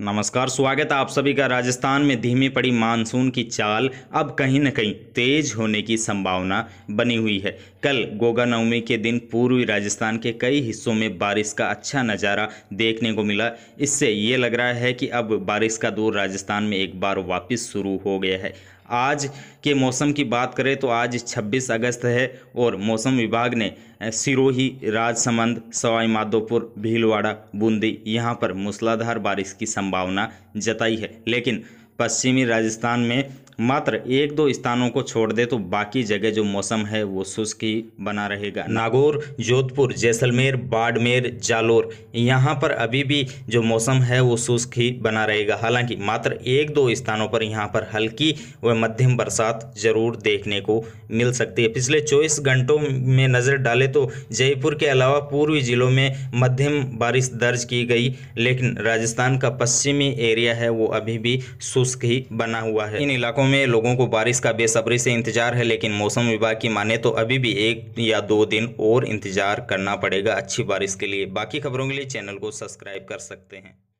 नमस्कार स्वागत है आप सभी का राजस्थान में धीमी पड़ी मानसून की चाल अब कहीं न कहीं तेज होने की संभावना बनी हुई है कल गोगा नवमी के दिन पूर्वी राजस्थान के कई हिस्सों में बारिश का अच्छा नज़ारा देखने को मिला इससे ये लग रहा है कि अब बारिश का दौर राजस्थान में एक बार वापस शुरू हो गया है आज के मौसम की बात करें तो आज 26 अगस्त है और मौसम विभाग ने सिरोही राजसमंद सवाई माधोपुर भीलवाड़ा बूंदी यहाँ पर मूसलाधार बारिश की संभावना जताई है लेकिन पश्चिमी राजस्थान में मात्र एक दो स्थानों को छोड़ दे तो बाकी जगह जो मौसम है वो शुष्क ही बना रहेगा नागौर जोधपुर जैसलमेर बाड़मेर जालोर यहाँ पर अभी भी जो मौसम है वो शुष्क ही बना रहेगा हालांकि मात्र एक दो स्थानों पर यहाँ पर हल्की व मध्यम बरसात जरूर देखने को मिल सकती है पिछले चौबीस घंटों में नज़र डाले तो जयपुर के अलावा पूर्वी जिलों में मध्यम बारिश दर्ज की गई लेकिन राजस्थान का पश्चिमी एरिया है वो अभी भी शुष्क ही बना हुआ है इन इलाकों इलाकों में लोगों को बारिश का बेसब्री से इंतजार है लेकिन मौसम विभाग की माने तो अभी भी एक या दो दिन और इंतजार करना पड़ेगा अच्छी बारिश के लिए बाकी खबरों के लिए चैनल को सब्सक्राइब कर सकते हैं